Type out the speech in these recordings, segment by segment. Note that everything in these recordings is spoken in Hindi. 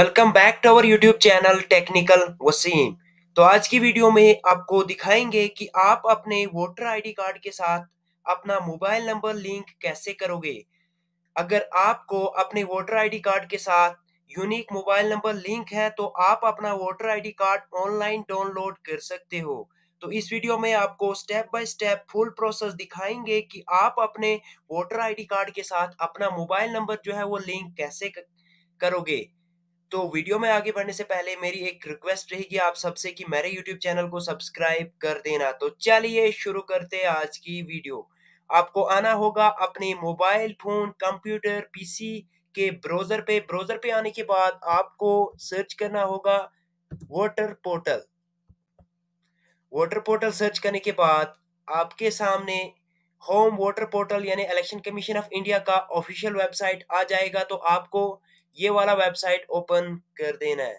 welcome back to our YouTube channel technical Waseem तो आज की वीडियो में आपको दिखाएंगे कि आप अपने वोटर आईडी कार्ड के साथ अपना मोबाइल नंबर लिंक कैसे करोगे अगर आपको अपने वोटर आईडी कार्ड के साथ यूनिक मोबाइल नंबर लिंक है तो आप अपना voter ID card online download कर सकते हो तो इस वीडियो में आपको step by step full process दिखाएंगे कि आप अपने वोटर आईडी कार्ड के साथ अपना मोबाइल नंबर जो है वो लिंक कैसे करोगे तो वीडियो में आगे बढ़ने से पहले मेरी एक रिक्वेस्ट रहेगी आप सबसे कि मेरे यूट्यूब चैनल को सब्सक्राइब कर देना तो चलिए शुरू करते हैं आज की वीडियो आपको आना होगा अपने मोबाइल फोन कंप्यूटर पीसी के ब्राउजर पे ब्राउजर पे आने के बाद आपको सर्च करना होगा voter portal voter portal search करने के बाद आपके सामने होम वोटर पोर्टल यानी इलेक्शन कमीशन ऑफ इंडिया का ऑफिशियल वेबसाइट आ जाएगा तो आपको ये वाला वेबसाइट ओपन कर देना है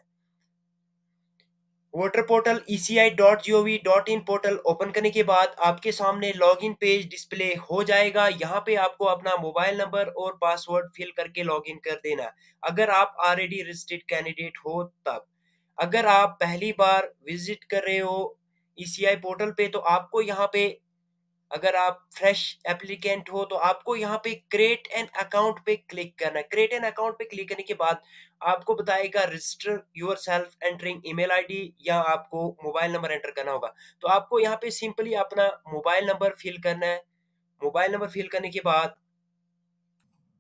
voter portal E C I dot G O V dot in portal open करने के बाद आपके सामने लॉग इन पेज डिस्प्ले हो जाएगा यहाँ पे आपको अपना मोबाइल नंबर और पासवर्ड फिल करके लॉग इन कर देना अगर आप ऑलरेडी रजिस्टर्ड कैंडिडेट हो तब अगर आप पहली बार विजिट कर रहे हो ई सी आई पोर्टल पे तो आपको यहाँ पे अगर आप फ्रेश एप्लीकेंट हो तो आपको यहाँ पे क्रिएट एन अकाउंट पे क्लिक करना है क्रिएट एन अकाउंट पे क्लिक करने के बाद आपको बताएगा register yourself entering email ID या आपको मोबाइल नंबर एंटर करना होगा तो आपको यहाँ पे सिंपली अपना मोबाइल नंबर फिल करना है मोबाइल नंबर फिल करने के बाद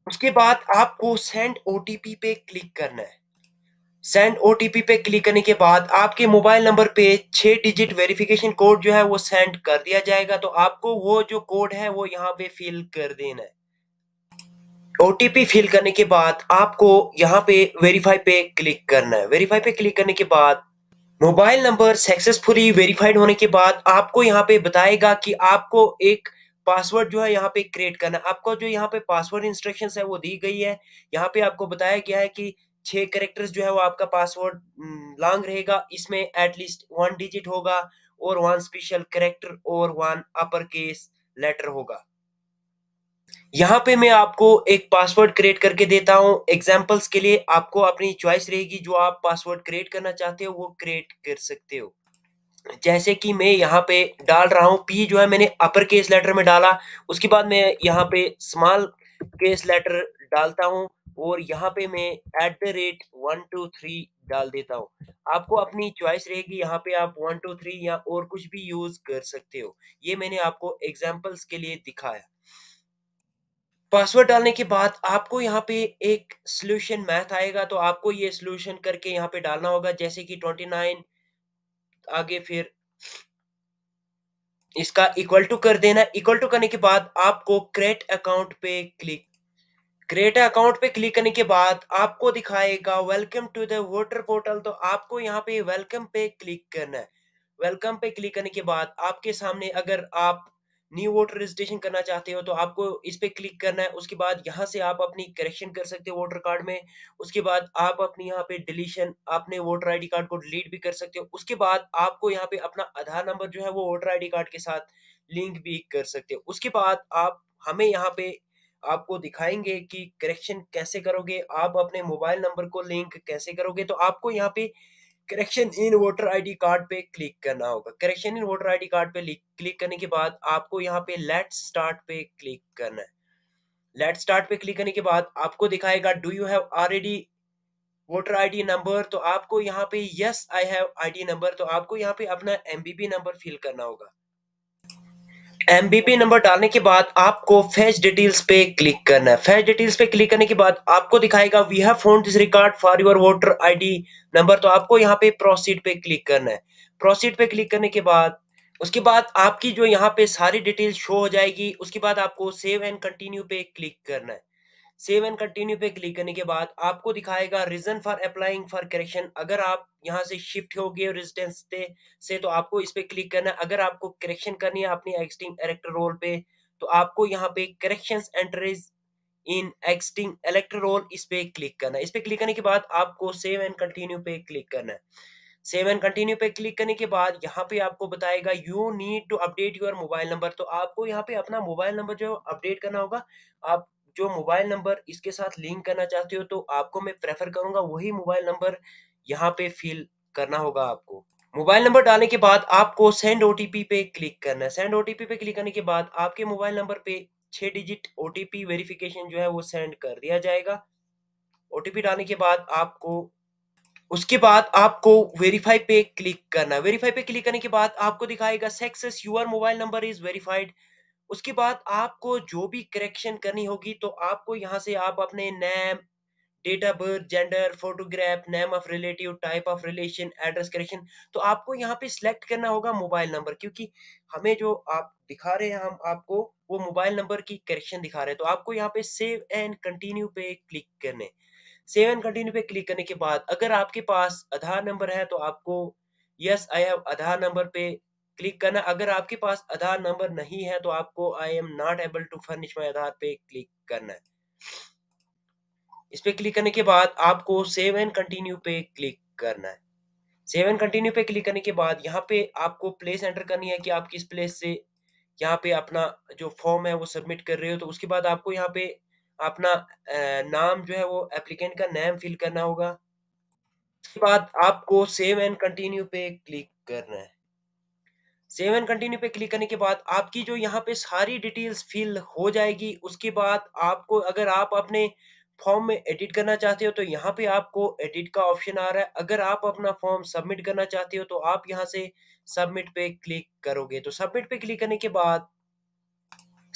उसके बाद आपको सेंड ओटीपी पे क्लिक करना है सेंड ओ पे क्लिक करने के बाद आपके मोबाइल नंबर पे छः डिजिट वेरिफिकेशन कोड जो है वो सेंड कर दिया जाएगा तो आपको वो जो कोड है वो यहाँ पे फिल कर देना है ओ फिल करने के बाद आपको यहाँ पे वेरीफाई पे क्लिक करना है वेरीफाई पे क्लिक करने के बाद मोबाइल नंबर सक्सेसफुली वेरीफाइड होने के बाद आपको यहाँ पे बताएगा कि आपको एक पासवर्ड जो है यहाँ पे क्रिएट करना है आपको जो यहाँ पे पासवर्ड इंस्ट्रक्शन है वो दी गई है यहाँ पे आपको बताया गया है कि छह करेक्टर्स जो है वो आपका पासवर्ड लॉन्ग रहेगा इसमें एटलीस्ट वन डिजिट होगा और वन स्पेशल करेक्टर और वन अपर केस लेटर होगा यहाँ पे मैं आपको एक पासवर्ड क्रिएट करके देता हूँ एग्जाम्पल्स के लिए आपको अपनी चॉइस रहेगी जो आप पासवर्ड क्रिएट करना चाहते हो वो क्रिएट कर सकते हो जैसे कि मैं यहाँ पे डाल रहा हूँ पी जो है मैंने अपर केस लेटर में डाला उसके बाद मैं यहाँ पे स्मॉल केस लेटर डालता हूँ और यहाँ पे मैं at the rate one two three डाल देता हूँ आपको अपनी चॉइस रहेगी यहाँ पे आप वन टू थ्री या और कुछ भी यूज कर सकते हो ये मैंने आपको एग्जाम्पल्स के लिए दिखाया पासवर्ड डालने के बाद आपको यहाँ पे एक सोल्यूशन मैथ आएगा तो आपको ये सोल्यूशन करके यहाँ पे डालना होगा जैसे कि ट्वेंटी नाइन आगे फिर इसका इक्वल टू कर देना इक्वल टू करने के बाद आपको क्रेट अकाउंट पे क्लिक क्रिएट अकाउंट पे क्लिक करने के बाद आपको दिखाएगा welcome to the voter portal तो आपको यहाँ पे वेलकम पे क्लिक करना है वेलकम पे क्लिक करने के बाद आपके सामने अगर आप न्यू वोटर रजिस्ट्रेशन करना चाहते हो तो आपको इस पे क्लिक करना है उसके बाद यहाँ से आप अपनी करेक्शन कर सकते हो वोटर कार्ड में उसके बाद आप अपनी यहाँ पे डिलीशन अपने वोटर आईडी कार्ड को डिलीट भी कर सकते हो उसके बाद आपको यहाँ पे अपना आधार नंबर जो है वो वोटर आईडी कार्ड के साथ लिंक भी कर सकते हो उसके बाद आप हमें यहाँ पे आपको दिखाएंगे कि करेक्शन कैसे करोगे आप अपने मोबाइल नंबर को लिंक कैसे करोगे तो आपको यहाँ पे correction in voter ID card पे क्लिक करना होगा correction in voter ID card पे क्लिक करने के बाद आपको यहाँ पे लेट स्टार्ट पे क्लिक करना है लेट स्टार्ट पे क्लिक करने के बाद आपको दिखाएगा do you have already voter ID number तो आपको यहाँ पे yes I have ID number तो आपको यहाँ पे अपना एमबीबी नंबर फिल करना होगा एम नंबर डालने के बाद आपको फैच डिटेल्स पे क्लिक करना है फैच डिटेल्स पे क्लिक करने के बाद आपको दिखाएगा we have found this record for your voter ID number तो आपको यहाँ पे प्रोसीड पे क्लिक करना है प्रोसीड पे क्लिक करने के बाद उसके बाद आपकी जो यहाँ पे सारी डिटेल शो हो जाएगी उसके बाद आपको सेव एंड कंटिन्यू पे क्लिक करना है सेव एंड कंटिन्यू पे क्लिक करने के बाद आपको दिखाएगा reason for applying for correction अगर आप यहाँ से शिफ्ट हो गए रेजिडेंस से तो आपको इस पे क्लिक करना है अगर आपको करेक्शन करनी है अपनी एक्सटिंग इलेक्टर रोल पे तो आपको यहाँ पे correction entries in existing elector roll इस पे क्लिक करना है इस पे क्लिक करने के बाद आपको सेव एंड कंटिन्यू पे क्लिक करना है सेव एंड कंटिन्यू पे क्लिक करने के बाद यहाँ पे आपको बताएगा you need to update your mobile number तो आपको यहाँ पे अपना मोबाइल नंबर जो है अपडेट करना होगा आप जो मोबाइल नंबर इसके साथ लिंक करना चाहते हो तो आपको मैं प्रेफर करूंगा वही मोबाइल नंबर यहाँ पे फिल करना होगा आपको मोबाइल नंबर डालने के बाद आपको सेंड ओटीपी पे क्लिक करना है सेंड ओटीपी पे क्लिक करने के बाद आपके मोबाइल नंबर पे छह डिजिट ओटीपी वेरिफिकेशन जो है वो सेंड कर दिया जाएगा ओटीपी डालने के बाद आपको उसके बाद आपको वेरीफाई पे क्लिक करना वेरीफाई पे क्लिक करने के बाद आपको दिखाएगा success your mobile number is verified उसके बाद आपको जो भी करेक्शन करनी होगी तो आपको यहाँ से आप अपने name date of birth gender photograph name of relative type of relation address correction तो आपको यहाँ पे सिलेक्ट करना होगा मोबाइल नंबर क्योंकि हमें जो आप दिखा रहे हैं हम आपको वो मोबाइल नंबर की करेक्शन दिखा रहे हैं तो आपको यहाँ पे सेव एंड कंटिन्यू पे क्लिक करने सेव एंड कंटिन्यू पे क्लिक करने के बाद अगर आपके पास आधार नंबर है तो आपको yes I have Aadhaar number पे क्लिक करना अगर आपके पास आधार नंबर नहीं है तो आपको I am not able to furnish my Aadhaar पे क्लिक करना है इस पे क्लिक करने के बाद आपको सेव एंड कंटिन्यू पे क्लिक करना है सेव एंड कंटिन्यू पे क्लिक करने के बाद यहाँ पे आपको प्लेस एंटर करनी है कि आप किस प्लेस से यहाँ पे अपना जो फॉर्म है वो सबमिट कर रहे हो तो उसके बाद आपको यहाँ पे अपना नाम जो है वो एप्लीकेंट का नेम फिल करना होगा उसके बाद आपको सेव एंड कंटिन्यू पे क्लिक करना है सेव एंड कंटिन्यू पे क्लिक करने के बाद आपकी जो यहाँ पे सारी डिटेल्स फिल हो जाएगी उसके बाद आपको अगर आप अपने फॉर्म में एडिट करना चाहते हो तो यहाँ पे आपको एडिट का ऑप्शन आ रहा है अगर आप अपना फॉर्म सबमिट करना चाहते हो तो आप यहाँ से सबमिट पे क्लिक करोगे तो सबमिट पे क्लिक करने के बाद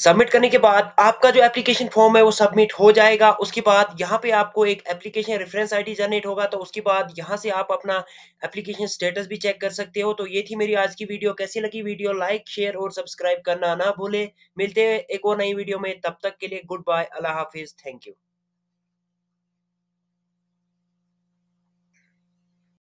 सबमिट करने के बाद आपका जो एप्लीकेशन फॉर्म है वो सबमिट हो जाएगा उसके बाद यहाँ पे आपको एक एप्लीकेशन रेफरेंस आईडी जनरेट होगा तो उसके बाद यहाँ से आप अपना एप्लीकेशन स्टेटस भी चेक कर सकते हो तो ये थी मेरी आज की वीडियो कैसी लगी वीडियो लाइक शेयर और सब्सक्राइब करना ना भूले मिलते हैं एक और नई वीडियो में तब तक के लिए गुड बाय अल्लाह हाफिज थैंक यू